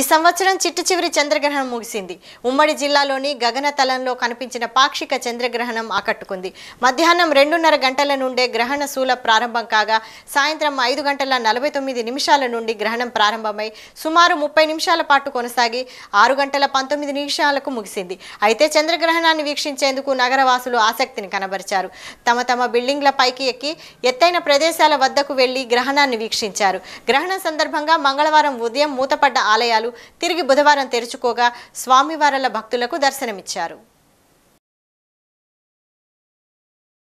ఈ సంవత్సరం చిట్టు చివరి చంద్రగ్రహణం ముగిసింది ఉమ్మడి జిల్లాలోని గగనతలంలో కనిపించిన పాక్షిక చంద్రగ్రహణం ఆకట్టుకుంది మధ్యాహ్నం రెండున్నర గంటల నుండే గ్రహణ శూల ప్రారంభం కాగా సాయంత్రం ఐదు గంటల నలభై తొమ్మిది నిమిషాల నుండి గ్రహణం ప్రారంభమై సుమారు ముప్పై నిమిషాల పాటు కొనసాగి ఆరు గంటల పంతొమ్మిది నిమిషాలకు ముగిసింది అయితే చంద్రగ్రహణాన్ని వీక్షించేందుకు నగరవాసులు ఆసక్తిని కనబరిచారు తమ తమ బిల్డింగ్ల పైకి ఎక్కి ఎత్తైన ప్రదేశాల వద్దకు వెళ్లి గ్రహణాన్ని వీక్షించారు గ్రహణం సందర్భంగా మంగళవారం ఉదయం మూతపడ్డ ఆలయాలు తిరిగి బుధవారం తెరుచుకోగా స్వామివారల భక్తులకు దర్శనమిచ్చారు